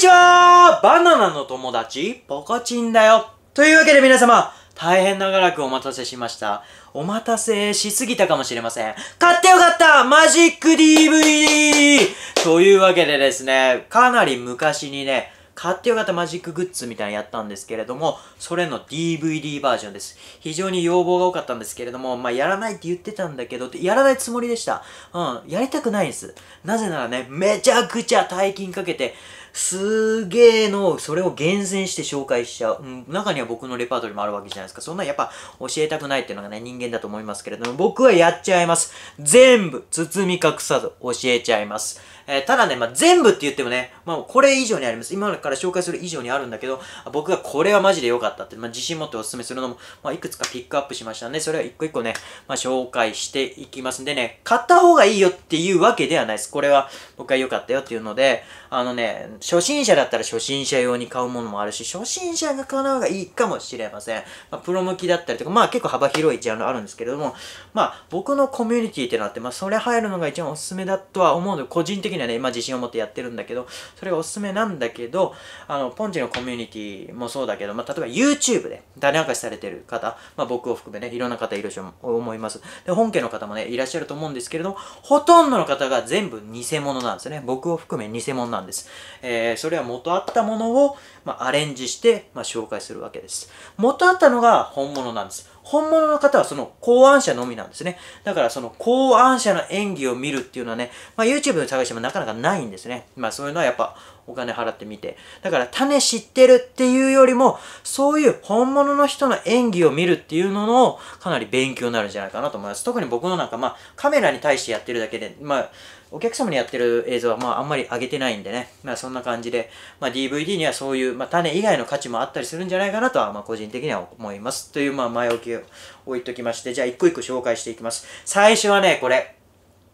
にちはバナナの友達、ポコチンだよというわけで皆様、大変長らくお待たせしました。お待たせしすぎたかもしれません。買ってよかったマジック DVD! というわけでですね、かなり昔にね、買ってよかったマジックグッズみたいなやったんですけれども、それの DVD バージョンです。非常に要望が多かったんですけれども、まあ、やらないって言ってたんだけど、やらないつもりでした。うん、やりたくないんです。なぜならね、めちゃくちゃ大金かけて、すげえの、それを厳選して紹介しちゃう、うん。中には僕のレパートリーもあるわけじゃないですか。そんなやっぱ教えたくないっていうのがね、人間だと思いますけれども、僕はやっちゃいます。全部、包み隠さず教えちゃいます。えー、ただね、まあ、全部って言ってもね、まあ、これ以上にあります。今から紹介する以上にあるんだけど、僕がこれはマジで良かったって、まあ、自信持ってお勧めするのも、まあ、いくつかピックアップしましたん、ね、で、それは一個一個ね、まあ、紹介していきますんでね、買った方がいいよっていうわけではないです。これは僕が良かったよっていうので、あのね、初心者だったら初心者用に買うものもあるし、初心者が買うのがいいかもしれません。まあ、プロ向きだったりとか、まあ結構幅広いジャンルあるんですけれども、まあ僕のコミュニティってなって、まあそれ入るのが一番おすすめだとは思うので、個人的にはね、今、ま自信を持ってやってるんだけど、それがおすすめなんだけど、あの、ポンチのコミュニティもそうだけど、まあ例えば YouTube で誰明かしされてる方、まあ僕を含めね、いろんな方いると思います。で、本家の方もね、いらっしゃると思うんですけれども、ほとんどの方が全部偽物なんですね。僕を含め偽物なんです。ええー、それは元あったものを、まあ、アレンジして、まあ、紹介するわけです。元あったのが本物なんです。本物の方はその考案者のみなんですね。だからその考案者の演技を見るっていうのはね、まあ、YouTube で探してもなかなかないんですね。まあそういうのはやっぱお金払ってみて。だから種知ってるっていうよりも、そういう本物の人の演技を見るっていうののかなり勉強になるんじゃないかなと思います。特に僕のなんかまあカメラに対してやってるだけで、まあお客様にやってる映像はまああんまり上げてないんでね、まあそんな感じで、まあ DVD にはそういう、まあ種以外の価値もあったりするんじゃないかなとは、まあ個人的には思います。という、まあ前置きを置いときまして、じゃあ一個一個紹介していきます。最初はね、これ、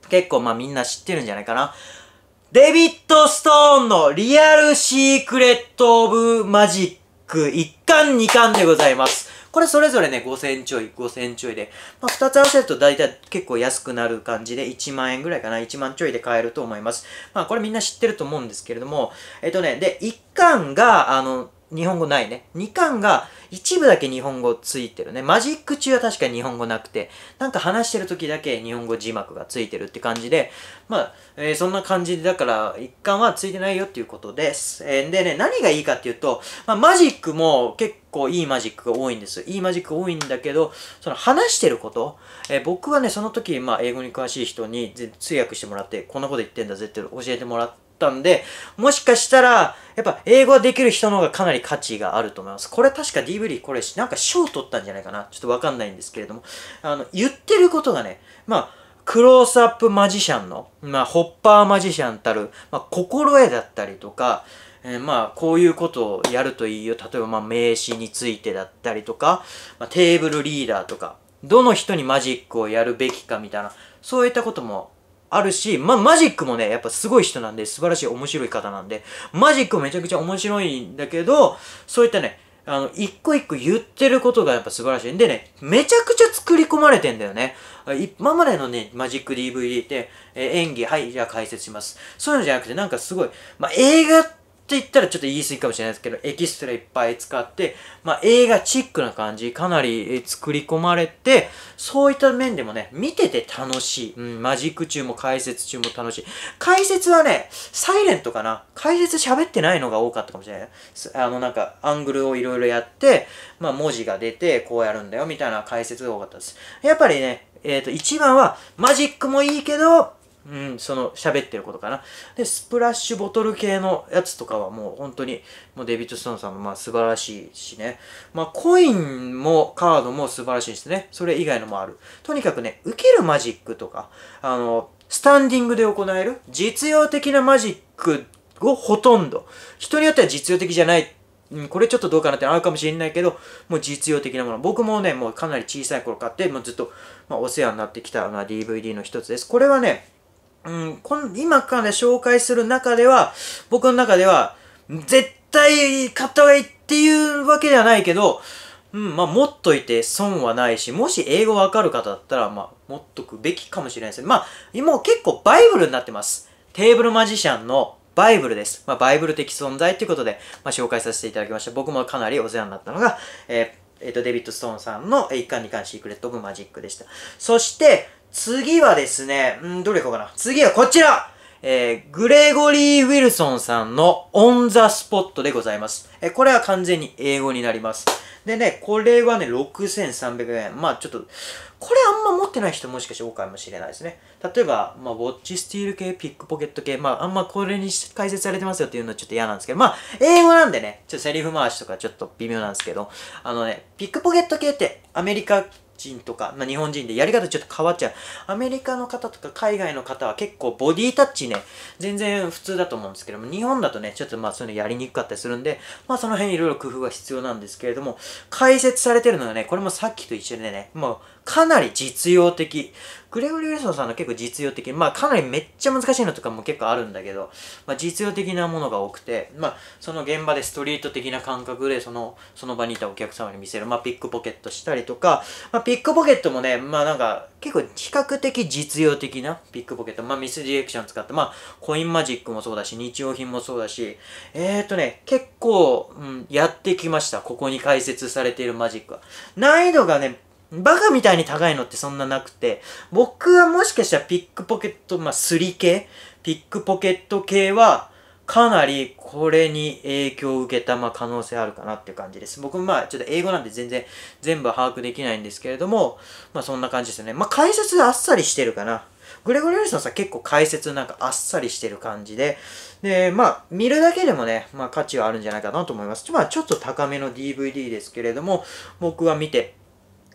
結構まあみんな知ってるんじゃないかな。デビッド・ストーンのリアル・シークレット・オブ・マジック1巻2巻でございます。これそれぞれね、5000ちょい、5000ちょいで。まあ、2つ合わせると大体結構安くなる感じで、1万円ぐらいかな、1万ちょいで買えると思います。まあ、これみんな知ってると思うんですけれども、えっとね、で、1巻が、あの、日本語ないね。2巻が一部だけ日本語ついてるね。マジック中は確かに日本語なくて、なんか話してる時だけ日本語字幕がついてるって感じで、まあ、えー、そんな感じで、だから1巻はついてないよっていうことです。えー、でね、何がいいかっていうと、まあ、マジックも結構いいマジックが多いんです。いいマジック多いんだけど、その話してること、えー、僕はね、その時、まあ、英語に詳しい人に通訳してもらって、こんなこと言ってんだぜって教えてもらって、ったんで、もしかしたら、やっぱ英語ができる人の方がかなり価値があると思います。これ確か DVD、これなんか賞取ったんじゃないかな。ちょっとわかんないんですけれども、あの、言ってることがね、まあ、クロースアップマジシャンの、まあ、ホッパーマジシャンたる、まあ、心得だったりとか、えー、まあ、こういうことをやるといいよ。例えば、まあ、名詞についてだったりとか、まあ、テーブルリーダーとか、どの人にマジックをやるべきかみたいな、そういったこともあるし、まマジックもね、やっぱすごい人なんで、素晴らしい面白い方なんで、マジックめちゃくちゃ面白いんだけど、そういったね、あの、一個一個言ってることがやっぱ素晴らしい。んでね、めちゃくちゃ作り込まれてんだよね。今までのね、マジック DVD って、えー、演技、はい、じゃあ解説します。そういうのじゃなくて、なんかすごい、まあ、映画って、って言ったらちょっと言い過ぎかもしれないですけど、エキストラいっぱい使って、まあ、映画チックな感じ、かなり作り込まれて、そういった面でもね、見てて楽しい。うん、マジック中も解説中も楽しい。解説はね、サイレントかな解説喋ってないのが多かったかもしれない。あの、なんか、アングルをいろいろやって、まあ、文字が出て、こうやるんだよ、みたいな解説が多かったです。やっぱりね、えっ、ー、と、一番は、マジックもいいけど、うん、その喋ってることかな。で、スプラッシュボトル系のやつとかはもう本当に、もうデビッド・ストーンさんもまあ素晴らしいしね。まあコインもカードも素晴らしいですね。それ以外のもある。とにかくね、受けるマジックとか、あの、スタンディングで行える実用的なマジックをほとんど。人によっては実用的じゃない。うん、これちょっとどうかなってあるかもしれないけど、もう実用的なもの。僕もね、もうかなり小さい頃買って、もうずっと、まあ、お世話になってきたのは DVD の一つです。これはね、うん、こん今から、ね、紹介する中では、僕の中では、絶対買った方がいいっていうわけではないけど、うん、まあ、持っといて損はないし、もし英語わかる方だったら、まあ、持っとくべきかもしれないですね。まあ、もう結構バイブルになってます。テーブルマジシャンのバイブルです。まあ、バイブル的存在ということで、まあ、紹介させていただきました。僕もかなりお世話になったのが、えっ、ー、えー、と、デビッド・ストーンさんの一巻二巻シークレット・オブ・マジックでした。そして、次はですね、うんどれ行こうかな。次はこちらえー、グレゴリー・ウィルソンさんのオン・ザ・スポットでございます。えー、これは完全に英語になります。でね、これはね、6300円。まあちょっと、これあんま持ってない人もしかして多いかもしれないですね。例えば、まあウォッチスティール系、ピックポケット系、まああんまこれに解説されてますよっていうのはちょっと嫌なんですけど、まあ英語なんでね、ちょっとセリフ回しとかちょっと微妙なんですけど、あのね、ピックポケット系ってアメリカ人とか、まあ、日本人でやり方ちょっと変わっちゃう。アメリカの方とか海外の方は結構ボディタッチね、全然普通だと思うんですけども、日本だとね、ちょっとまあそういうのやりにくかったりするんで、まあその辺いろいろ工夫が必要なんですけれども、解説されてるのはね、これもさっきと一緒でね、もうかなり実用的。グレゴリー・ウィルソンさんの結構実用的。まあかなりめっちゃ難しいのとかも結構あるんだけど、まあ実用的なものが多くて、まあその現場でストリート的な感覚でその、その場にいたお客様に見せる。まあピックポケットしたりとか、まあピックポケットもね、まあなんか結構比較的実用的なピックポケット。まあミスディレクション使って、まあコインマジックもそうだし、日用品もそうだし、えっ、ー、とね、結構、うん、やってきました。ここに解説されているマジックは。難易度がね、バカみたいに高いのってそんななくて、僕はもしかしたらピックポケット、まあ、すり系ピックポケット系は、かなりこれに影響を受けた、まあ、可能性あるかなっていう感じです。僕もまあちょっと英語なんで全然全部把握できないんですけれども、まあそんな感じですよね。まあ解説あっさりしてるかな。グレゴリオリソンさん結構解説なんかあっさりしてる感じで、で、まあ見るだけでもね、まあ価値はあるんじゃないかなと思います。まあちょっと高めの DVD ですけれども、僕は見て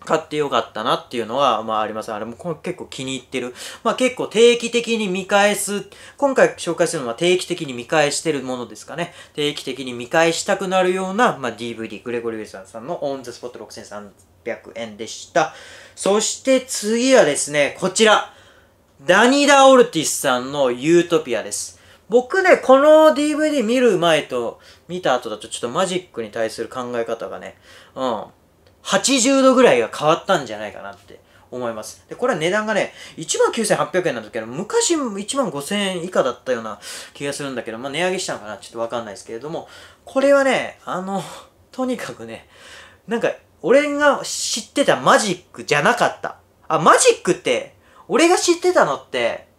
買ってよかったなっていうのは、まああります。あれも結構気に入ってる。まあ結構定期的に見返す。今回紹介するのは定期的に見返してるものですかね。定期的に見返したくなるような、まあ DVD、グレゴリウィルサンさんのオン・ザ・スポット6300円でした。そして次はですね、こちら。ダニダ・オルティスさんのユートピアです。僕ね、この DVD 見る前と見た後だとちょっとマジックに対する考え方がね、うん。80度ぐらいが変わったんじゃないかなって思います。で、これは値段がね、19,800円なんだけど、昔15,000円以下だったような気がするんだけど、まあ値上げしたのかなちょっとわかんないですけれども、これはね、あの、とにかくね、なんか、俺が知ってたマジックじゃなかった。あ、マジックって、俺が知ってたのって、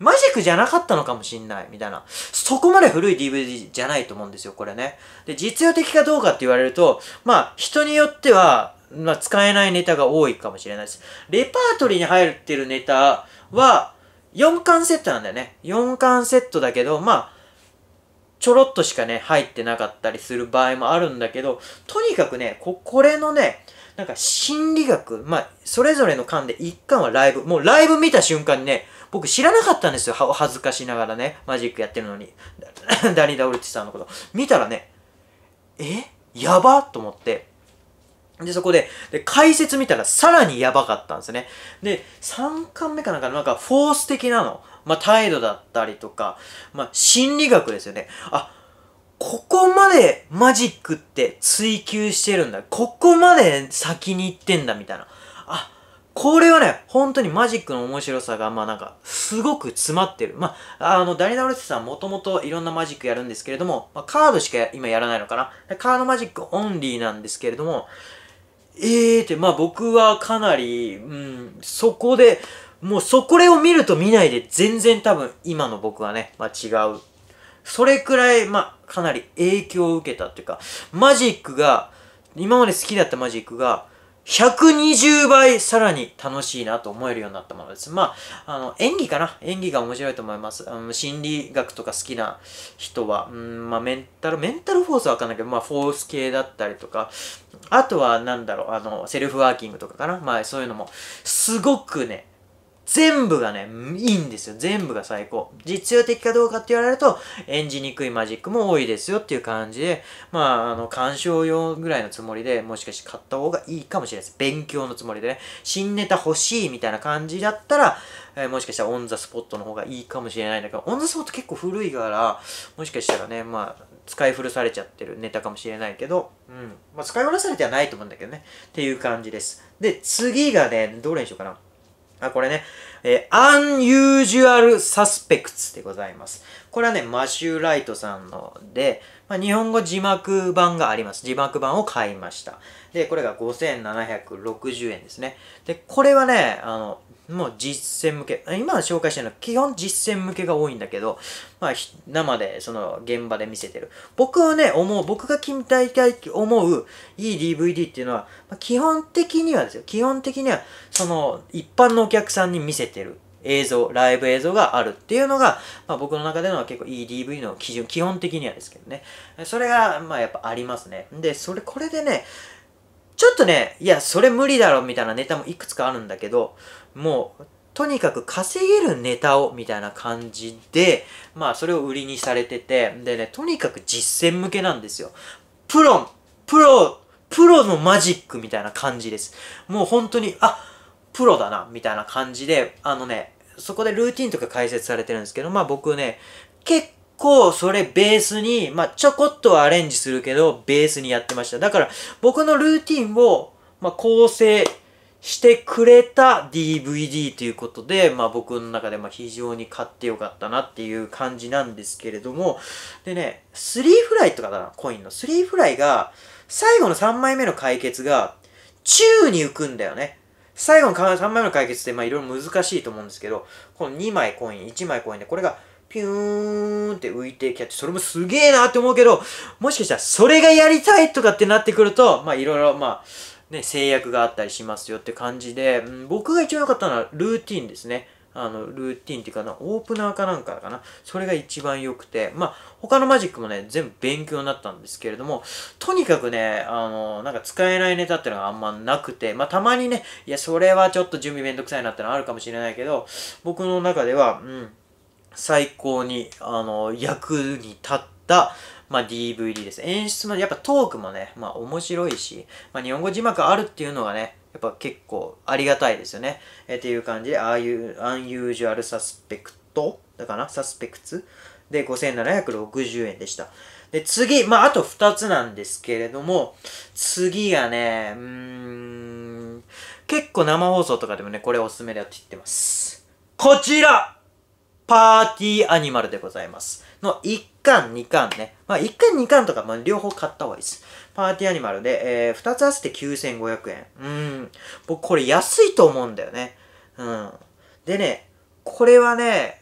マジックじゃなかったのかもしんない、みたいな。そこまで古い DVD じゃないと思うんですよ、これね。で、実用的かどうかって言われると、まあ、人によっては、まあ、使えないネタが多いかもしれないです。レパートリーに入ってるネタは、4巻セットなんだよね。4巻セットだけど、まあ、ちょろっとしかね、入ってなかったりする場合もあるんだけど、とにかくね、こ、これのね、なんか心理学、まあ、それぞれの間で一巻はライブ、もうライブ見た瞬間にね、僕知らなかったんですよ。恥ずかしながらね、マジックやってるのに。ダニダ・オルティさんのこと。見たらね、えやばと思って。で、そこで、で、解説見たらさらにやばかったんですね。で、3巻目かなんか、なんかフォース的なの。まあ、態度だったりとか、まあ、心理学ですよね。あ、ここまでマジックって追求してるんだ。ここまで先に行ってんだ、みたいな。あ、これはね、本当にマジックの面白さが、まあなんか、すごく詰まってる。まあ、あの、ダニダロスさんもともといろんなマジックやるんですけれども、まあ、カードしか今やらないのかな。カードマジックオンリーなんですけれども、ええー、って、まあ僕はかなり、うん、そこで、もうそこれを見ると見ないで全然多分今の僕はね、まあ違うそれくらい、まあ、かなり影響を受けたっていうか、マジックが、今まで好きだったマジックが、120倍さらに楽しいなと思えるようになったものです。まあ、あの、演技かな演技が面白いと思います。あの心理学とか好きな人は、うんまあ、メンタル、メンタルフォースはわかんないけど、まあ、フォース系だったりとか、あとは、なんだろう、あの、セルフワーキングとかかなまあ、そういうのも、すごくね、全部がね、いいんですよ。全部が最高。実用的かどうかって言われると、演じにくいマジックも多いですよっていう感じで、まあ、あの、鑑賞用ぐらいのつもりで、もしかして買った方がいいかもしれないです。勉強のつもりでね、新ネタ欲しいみたいな感じだったら、えー、もしかしたらオンザスポットの方がいいかもしれないんだけど、オンザスポット結構古いから、もしかしたらね、まあ、使い古されちゃってるネタかもしれないけど、うん。まあ、使い古されてはないと思うんだけどね。っていう感じです。で、次がね、どれにしようかな。あ、これね、えー、unusual suspects でございます。これはね、マシュー・ライトさんので、まあ、日本語字幕版があります。字幕版を買いました。で、これが5760円ですね。で、これはね、あの、もう実践向け、今紹介してるのは基本実践向けが多いんだけど、まあ、生で、その、現場で見せてる。僕はね、思う、僕が近代会思ういい DVD っていうのは、まあ、基本的にはですよ、基本的には、その、一般のお客さんに見せてる映像、ライブ映像があるっていうのが、まあ、僕の中での結構いい DV の基準、基本的にはですけどね。それが、まあやっぱありますね。で、それ、これでね、ちょっとね、いや、それ無理だろみたいなネタもいくつかあるんだけど、もうとにかく稼げるネタをみたいな感じで、まあそれを売りにされてて、でね、とにかく実践向けなんですよ。プロン、プロ、プロのマジックみたいな感じです。もう本当に、あ、プロだな、みたいな感じで、あのね、そこでルーティンとか解説されてるんですけど、まあ僕ね、結構それベースに、まあちょこっとはアレンジするけど、ベースにやってました。だから僕のルーティンを、まあ構成してくれた DVD ということで、まあ僕の中でま非常に買ってよかったなっていう感じなんですけれども、でね、スリーフライとかだな、コインの。スリーフライが、最後の3枚目の解決が、宙に浮くんだよね。最後の3枚目の解決ってまあいろいろ難しいと思うんですけど、この2枚コイン、1枚コインで、これがピューンって浮いてキャッチ。それもすげえなって思うけど、もしかしたらそれがやりたいとかってなってくると、まあいろいろまあ、ね、制約があったりしますよって感じで、うん、僕が一番良かったのはルーティンですね。あの、ルーティンっていうかな、オープナーかなんかかな。それが一番良くて、まあ、他のマジックもね、全部勉強になったんですけれども、とにかくね、あの、なんか使えないネタっていうのがあんまなくて、まあ、たまにね、いや、それはちょっと準備めんどくさいなってのはあるかもしれないけど、僕の中では、うん、最高に、あの、役に立った、まあ、DVD です。演出も、やっぱトークもね、まあ、面白いし、まあ、日本語字幕あるっていうのがね、やっぱ結構ありがたいですよね。えー、っていう感じで、ああいうアンユージュアルサスペクトだかなサスペクツで、5760円でした。で、次、まあ、あと2つなんですけれども、次がね、うーん、結構生放送とかでもね、これおすすめだって言ってます。こちらパーティーアニマルでございます。の1巻、2巻ね。まあ、1巻、2巻とか、まあ、両方買った方がいいです。パーティーアニマルで、えー、2つ合わせて9500円。うん。僕、これ安いと思うんだよね。うん。でね、これはね、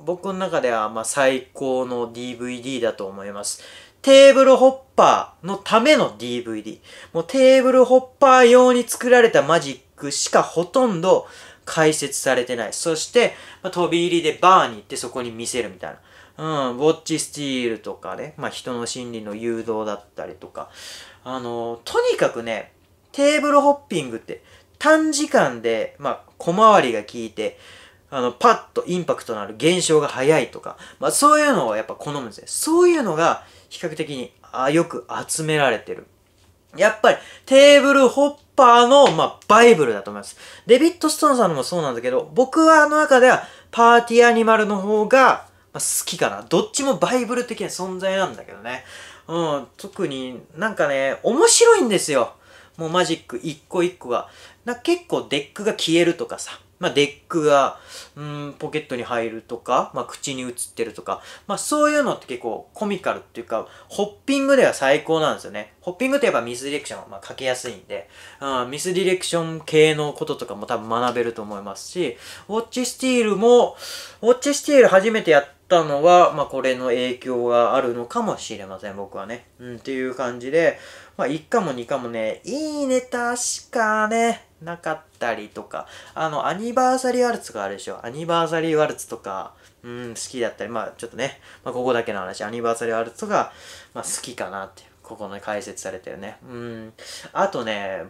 僕の中では、まあ、最高の DVD だと思います。テーブルホッパーのための DVD。もうテーブルホッパー用に作られたマジックしかほとんど解説されてない。そして、まあ、飛び入りでバーに行ってそこに見せるみたいな。うん、ウォッチスティールとかね、まあ、人の心理の誘導だったりとか、あの、とにかくね、テーブルホッピングって短時間で、まあ、小回りが効いて、あの、パッとインパクトのある現象が早いとか、まあ、そういうのをやっぱ好むんですね。そういうのが比較的にあよく集められてる。やっぱりテーブルホッパーの、まあ、バイブルだと思います。デビッド・ストーンさんもそうなんだけど、僕はあの中ではパーティーアニマルの方が、まあ、好きかな。どっちもバイブル的な存在なんだけどね。うん、特になんかね、面白いんですよ。もうマジック一個一個が。な結構デックが消えるとかさ。まあ、デックが、うん、ポケットに入るとか、まあ、口に映ってるとか、まあ、そういうのって結構コミカルっていうか、ホッピングでは最高なんですよね。ホッピングってやっぱミスディレクションはまあかけやすいんで、うん、ミスディレクション系のこととかも多分学べると思いますし、ウォッチスティールも、ウォッチスティール初めてやったのは、まあ、これの影響があるのかもしれません、僕はね。うん、っていう感じで、まあ、1巻も2巻もね、いいネタしかね、なかったりとか、あの、アニバーサリーワルツがあるでしょ。アニバーサリーワルツとか、うん、好きだったり、まあ、ちょっとね、まあ、ここだけの話、アニバーサリーワルツが、まあ、好きかなってここの解説されてるね。うん。あとね、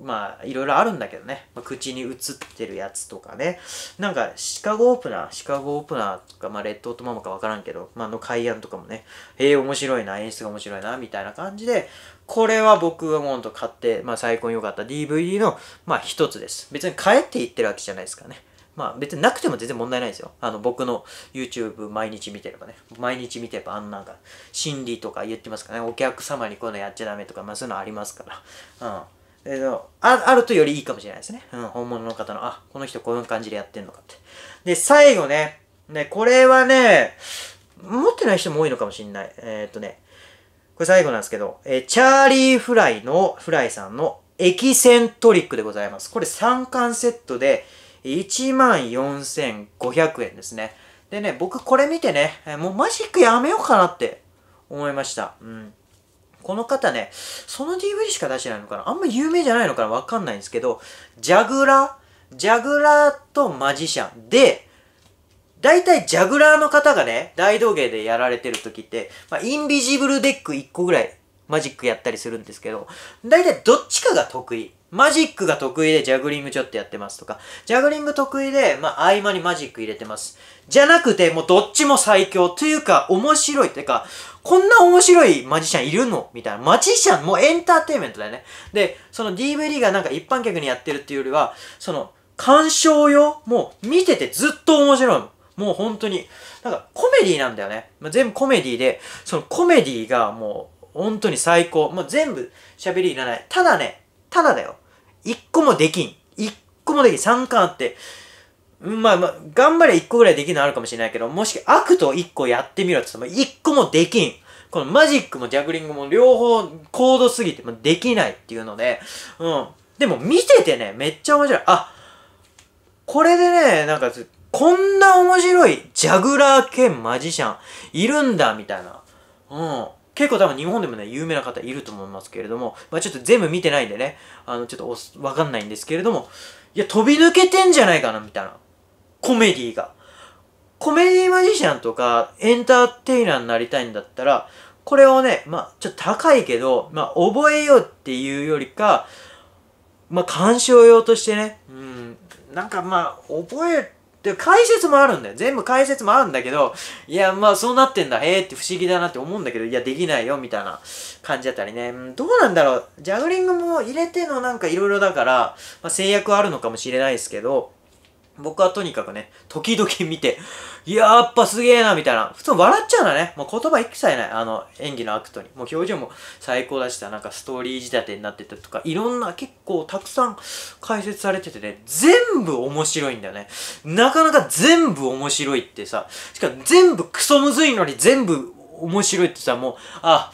まあ、いろいろあるんだけどね。まあ、口に映ってるやつとかね。なんか、シカゴオープナー、シカゴオープナーとか、まあ、レッドオートママかわからんけど、まあ、の海岸とかもね、へえ、面白いな、演出が面白いな、みたいな感じで、これは僕がもうと買って、まあ、最高に良かった DVD の、まあ、一つです。別に帰っていってるわけじゃないですかね。まあ別になくても全然問題ないですよ。あの僕の YouTube 毎日見てればね。毎日見てればあのなんか心理とか言ってますかね。お客様にこういうのやっちゃダメとか、まあそういうのありますから。うん。えー、ああるとよりいいかもしれないですね。うん、本物の方の、あ、この人こういう感じでやってんのかって。で、最後ね、ね、これはね、持ってない人も多いのかもしれない。えー、っとね、これ最後なんですけど、えー、チャーリー・フライの、フライさんのエキセントリックでございます。これ3巻セットで14,500円ですね。でね、僕これ見てね、もうマジックやめようかなって思いました。うん。この方ね、その DVD しか出してないのかなあんま有名じゃないのかなわかんないんですけど、ジャグラージャグラーとマジシャンで、大体ジャグラーの方がね、大道芸でやられてる時って、まあ、インビジブルデック1個ぐらいマジックやったりするんですけど、大体どっちかが得意。マジックが得意でジャグリングちょっとやってますとか、ジャグリング得意で、まあ、合間にマジック入れてます。じゃなくて、もうどっちも最強。というか、面白い。ってか、こんな面白いマジシャンいるのみたいな。マジシャン、もうエンターテイメントだよね。で、その DVD がなんか一般客にやってるっていうよりは、その、鑑賞用もう見ててずっと面白いももう本当に。なんかコメディなんだよね。まあ、全部コメディで、そのコメディがもう本当に最高。まあ、全部喋りいらない。ただね、ただだよ。一個もできん。一個もできん。三巻あって。まあまあ、頑張れ一個ぐらいできるのあるかもしれないけど、もし悪と一個やってみろって言っても、一個もできん。このマジックもジャグリングも両方高度すぎて、もできないっていうので、うん。でも見ててね、めっちゃ面白い。あ、これでね、なんか、こんな面白いジャグラー兼マジシャンいるんだ、みたいな。うん。結構多分日本でもね、有名な方いると思いますけれども、まあちょっと全部見てないんでね、あの、ちょっとわかんないんですけれども、いや、飛び抜けてんじゃないかな、みたいな。コメディが。コメディマジシャンとか、エンターテイナーになりたいんだったら、これをね、まあちょっと高いけど、まあ覚えようっていうよりか、まあ鑑賞用としてね、うん、なんかまあ覚えで、解説もあるんだよ。全部解説もあるんだけど、いや、まあそうなってんだ。へえって不思議だなって思うんだけど、いや、できないよ、みたいな感じだったりね。どうなんだろう。ジャグリングも入れてのなんか色々だから、まあ、制約はあるのかもしれないですけど、僕はとにかくね、時々見て、やっぱすげえな、みたいな。普通笑っちゃうんだね。もう言葉一切ない。あの、演技のアクトに。もう表情も最高だしさ、なんかストーリー仕立てになってたとか、いろんな結構たくさん解説されててね、全部面白いんだよね。なかなか全部面白いってさ、しかも全部クソむずいのに全部面白いってさ、もう、あ、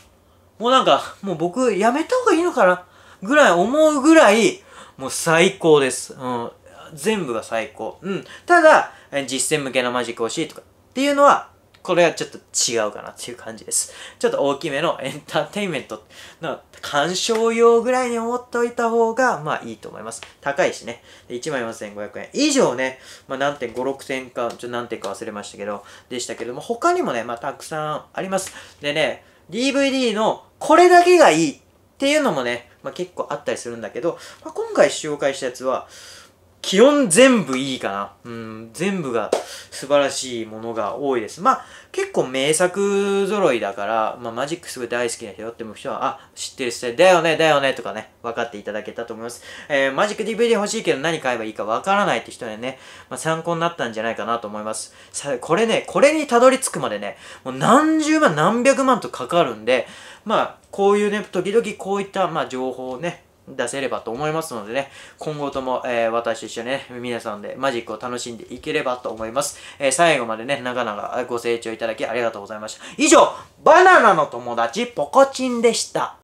もうなんか、もう僕やめた方がいいのかなぐらい思うぐらい、もう最高です。うん。全部が最高。うん。ただ、実践向けのマジック欲しいとかっていうのは、これはちょっと違うかなっていう感じです。ちょっと大きめのエンターテインメントの鑑賞用ぐらいに思っておいた方が、まあいいと思います。高いしね。1万4500円以上ね、まあ何点、5、6点か、ちょっと何点か忘れましたけど、でしたけども、他にもね、まあたくさんあります。でね、DVD のこれだけがいいっていうのもね、まあ結構あったりするんだけど、まあ、今回紹介したやつは、気温全部いいかな。うん、全部が素晴らしいものが多いです。まあ、結構名作揃いだから、まあ、マジックすごい大好きな人って人は、あ、知ってる人だよね、だよね、とかね、分かっていただけたと思います。えー、マジック DVD 欲しいけど何買えばいいか分からないって人はね、まあ、参考になったんじゃないかなと思います。さ、これね、これにたどり着くまでね、もう何十万、何百万とかかるんで、まあ、こういうね、時々こういった、まあ、情報をね、出せればと思いますのでね、今後とも、えー、私と一緒にね、皆さんでマジックを楽しんでいければと思います。えー、最後までね、長々ご清聴いただきありがとうございました。以上、バナナの友達ポコチンでした。